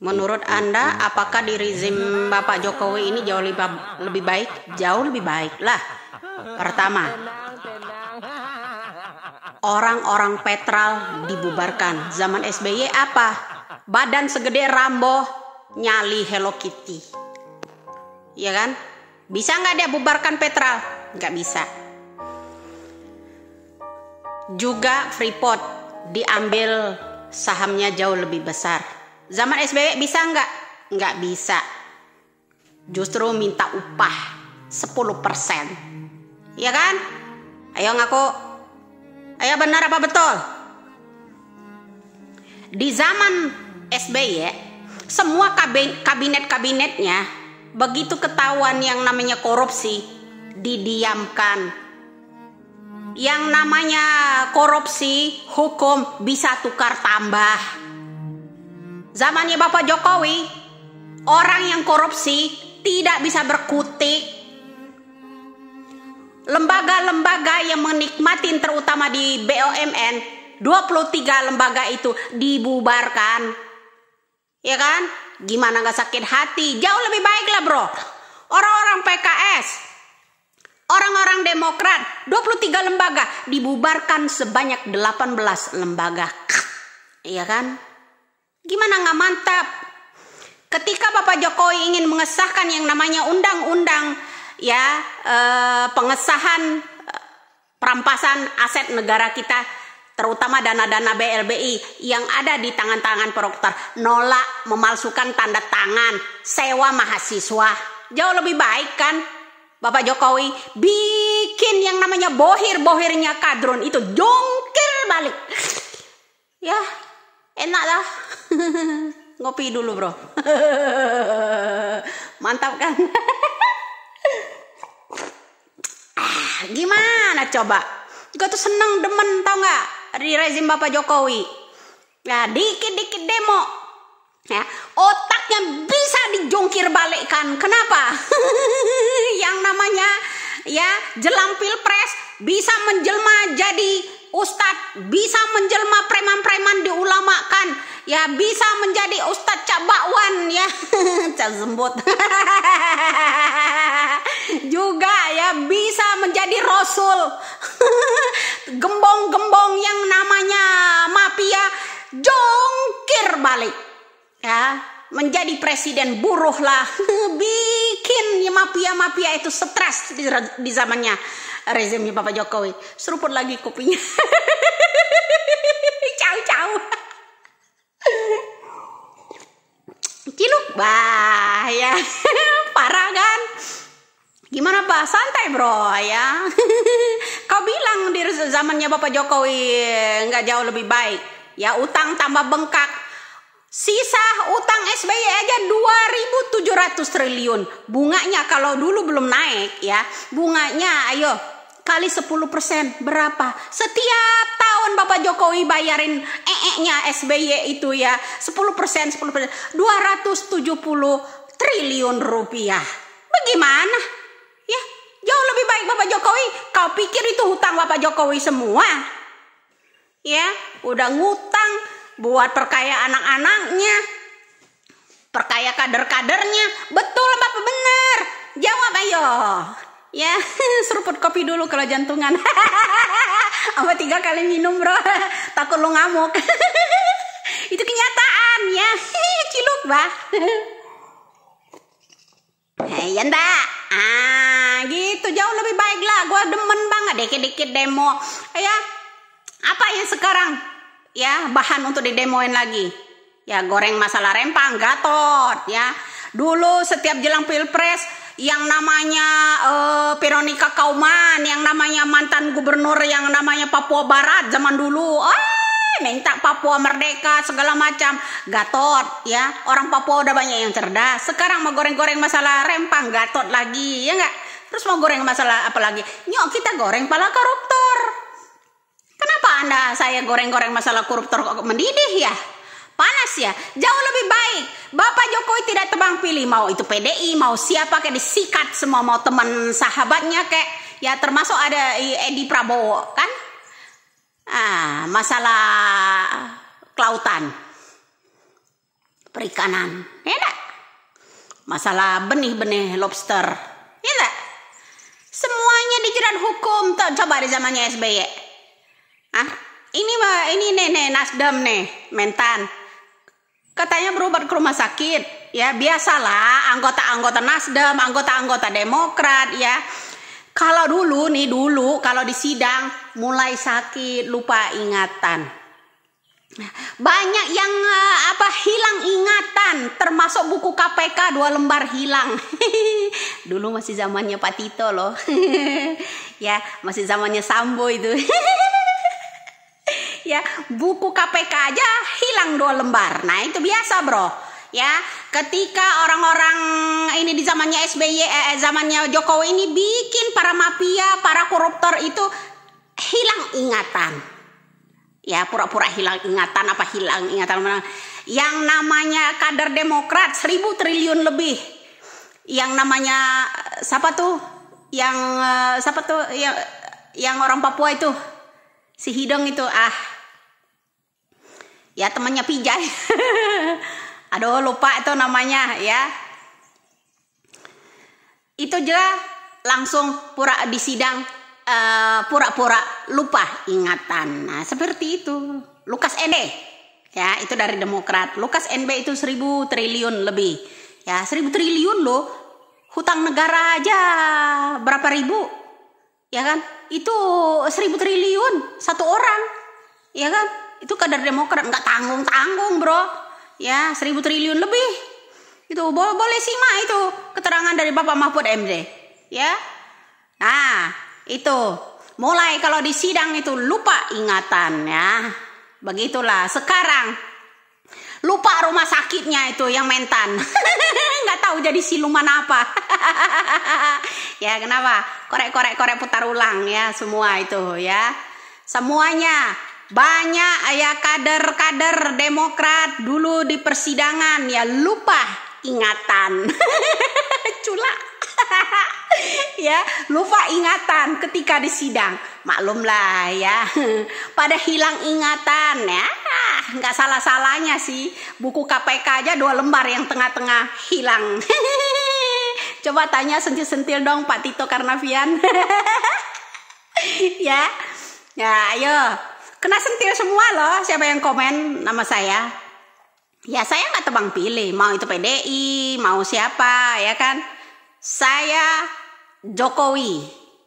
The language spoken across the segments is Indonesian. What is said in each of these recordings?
Menurut Anda, apakah di rezim Bapak Jokowi ini jauh lebih, baik? Jauh lebih baik lah. Pertama, orang-orang petral dibubarkan. Zaman SBY apa? Badan segede Rambo, nyali Hello Kitty. Iya kan? Bisa nggak dia bubarkan petral? Nggak bisa. Juga Freeport diambil sahamnya jauh lebih besar Zaman SBY bisa nggak? Nggak bisa. Justru minta upah 10%. ya kan? Ayo ngaku. Ayo benar apa betul? Di zaman SBY, semua kabinet-kabinetnya begitu ketahuan yang namanya korupsi didiamkan yang namanya korupsi hukum bisa tukar tambah Zamannya Bapak Jokowi, orang yang korupsi tidak bisa berkutik. Lembaga-lembaga yang menikmati terutama di BUMN, 23 lembaga itu dibubarkan. Ya kan? Gimana gak sakit hati? Jauh lebih baik lah bro. Orang-orang PKS, orang-orang Demokrat, 23 lembaga dibubarkan sebanyak 18 lembaga. Iya kan? Gimana nggak mantap? Ketika Bapak Jokowi ingin mengesahkan yang namanya undang-undang ya eh, pengesahan eh, perampasan aset negara kita terutama dana-dana BLBI yang ada di tangan-tangan proktor nolak memalsukan tanda tangan sewa mahasiswa jauh lebih baik kan Bapak Jokowi bikin yang namanya bohir-bohirnya kadrun itu jongkir balik ya enak lah, ngopi dulu bro mantap kan ah, gimana coba gue tuh seneng demen tau nggak di rezim bapak jokowi ya dikit dikit demo ya otaknya bisa dijungkir balikkan kenapa yang namanya ya jelang pilpres bisa menjelma jadi ustadz bisa menjelma preman-preman diulamakan ya bisa menjadi ustadz cabawan ya cak juga ya bisa menjadi rasul gembong-gembong yang namanya mafia jongkir balik ya menjadi presiden buruh lah bikin mafia mafia itu stres di, di zamannya rezimnya Bapak Jokowi seruput lagi kopinya ciao ciao ciluk ya, parah kan gimana pak santai bro ya kau bilang di zamannya Bapak Jokowi nggak jauh lebih baik ya utang tambah bengkak Sisa utang SBY aja 2.700 triliun. Bunganya kalau dulu belum naik ya. Bunganya ayo kali 10% berapa? Setiap tahun Bapak Jokowi bayarin ee-nya SBY itu ya. 10% 10% 270 triliun rupiah. Bagaimana? Ya, jauh lebih baik Bapak Jokowi. Kau pikir itu hutang Bapak Jokowi semua? Ya, udah ngutang buat perkaya anak-anaknya, perkaya kader-kadernya. Betul Bapak benar? Jawab ayo. Ya, seruput kopi dulu kalau jantungan. Apa tiga kali minum bro, takut lu ngamuk. Itu kenyataan ya, ciluk bah. Iya ndak? Ah, gitu jauh lebih baik lah. gue demen banget dikit-dikit demo. ayah, apa yang sekarang ya bahan untuk didemoin lagi. Ya goreng masalah rempang Gatot ya. Dulu setiap jelang pilpres yang namanya uh, Veronica Kauman, yang namanya mantan gubernur, yang namanya Papua Barat zaman dulu. Ah, minta Papua merdeka segala macam. Gatot ya, orang Papua udah banyak yang cerdas. Sekarang mau goreng-goreng masalah rempang Gatot lagi, ya enggak? Terus mau goreng masalah apa lagi? Nyok kita goreng pala koruptor. Anda saya goreng-goreng masalah koruptor kok mendidih ya? Panas ya, jauh lebih baik. Bapak Jokowi tidak tebang pilih mau itu PDI, mau siapa kayak disikat semua mau teman sahabatnya kayak ya termasuk ada Edi Prabowo kan? Ah, masalah kelautan. Perikanan. Ya Masalah benih-benih lobster. Ya Semuanya dijerat hukum. Tuh, coba di zamannya SBY ini mbak, ini nenek Nasdem nih, mentan. Katanya berobat ke rumah sakit. Ya, biasalah anggota-anggota Nasdem, anggota-anggota Demokrat ya. Kalau dulu nih dulu kalau di sidang mulai sakit, lupa ingatan. Banyak yang eh, apa hilang ingatan, termasuk buku KPK dua lembar hilang. dulu masih zamannya Pak Tito loh. ya, masih zamannya Sambo itu. ya buku KPK aja hilang dua lembar nah itu biasa bro ya ketika orang-orang ini di zamannya SBY eh, eh, zamannya Jokowi ini bikin para mafia para koruptor itu hilang ingatan ya pura-pura hilang ingatan apa hilang ingatan yang namanya kader Demokrat seribu triliun lebih yang namanya eh, siapa tuh yang eh, siapa tuh yang yang orang Papua itu si hidung itu ah ya temannya pijai aduh lupa itu namanya ya itu juga langsung pura di sidang eh, pura-pura uh, lupa ingatan nah seperti itu Lukas NB ya itu dari Demokrat Lukas NB itu seribu triliun lebih ya seribu triliun loh hutang negara aja berapa ribu ya kan itu seribu triliun satu orang ya kan itu kadar Demokrat nggak tanggung tanggung bro ya seribu triliun lebih itu boleh boleh simak itu keterangan dari Bapak Mahfud MD ya nah itu mulai kalau di sidang itu lupa ingatan ya begitulah sekarang lupa rumah sakitnya itu yang mentan nggak tahu jadi siluman apa ya kenapa korek korek korek putar ulang ya semua itu ya semuanya banyak ya kader-kader Demokrat dulu di persidangan ya lupa ingatan. Cula. ya, lupa ingatan ketika di sidang. Maklumlah ya. Pada hilang ingatan ya. Nggak salah-salahnya sih. Buku KPK aja dua lembar yang tengah-tengah hilang. Coba tanya sentil-sentil dong Pak Tito Karnavian. ya. Ya, ayo kena sentil semua loh siapa yang komen nama saya ya saya nggak tebang pilih mau itu PDI mau siapa ya kan saya Jokowi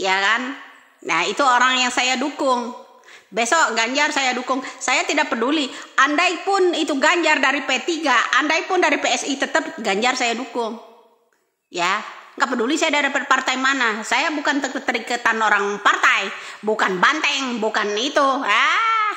ya kan nah itu orang yang saya dukung besok Ganjar saya dukung saya tidak peduli andai pun itu Ganjar dari P3 andai pun dari PSI tetap Ganjar saya dukung ya nggak peduli saya dari partai mana saya bukan teriketan orang partai bukan banteng bukan itu ah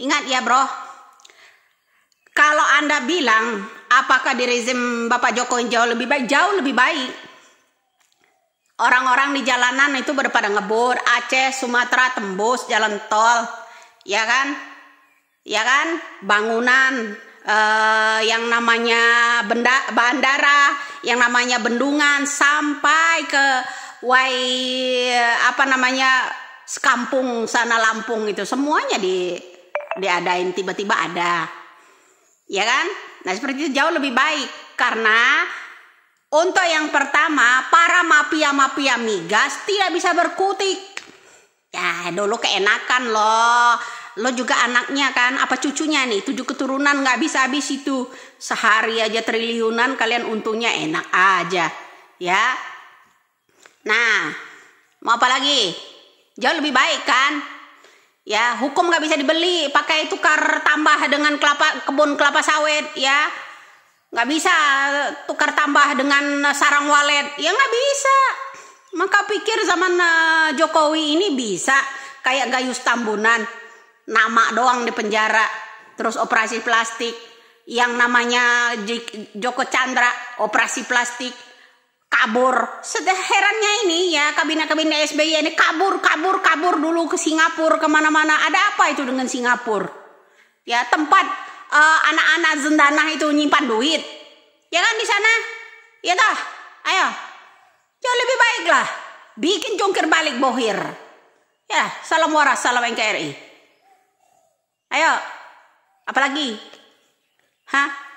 ingat ya bro kalau anda bilang apakah di rezim Bapak Jokowi jauh lebih baik jauh lebih baik orang-orang di jalanan itu berpada ngebur Aceh Sumatera tembus jalan tol ya kan ya kan bangunan eh, yang namanya benda bandara, yang namanya bendungan sampai ke Wai apa namanya sekampung sana Lampung itu semuanya di diadain tiba-tiba ada. Ya kan? Nah, seperti itu jauh lebih baik karena untuk yang pertama, para mafia-mafia migas tidak bisa berkutik. Ya, dulu keenakan loh lo juga anaknya kan apa cucunya nih tujuh keturunan nggak bisa habis itu sehari aja triliunan kalian untungnya enak aja ya nah mau apa lagi jauh lebih baik kan ya hukum nggak bisa dibeli pakai tukar tambah dengan kelapa kebun kelapa sawit ya nggak bisa tukar tambah dengan sarang walet ya nggak bisa maka pikir zaman eh, Jokowi ini bisa kayak gayus tambunan nama doang di penjara terus operasi plastik yang namanya Joko Chandra operasi plastik kabur sedih herannya ini ya kabinet-kabinet SBY ini kabur kabur kabur dulu ke Singapura kemana-mana ada apa itu dengan Singapura ya tempat eh, anak-anak uh, zendana itu nyimpan duit ya kan di sana ya toh ayo jauh lebih baiklah bikin jungkir balik bohir ya salam waras salam NKRI Ayo, apalagi? Hah?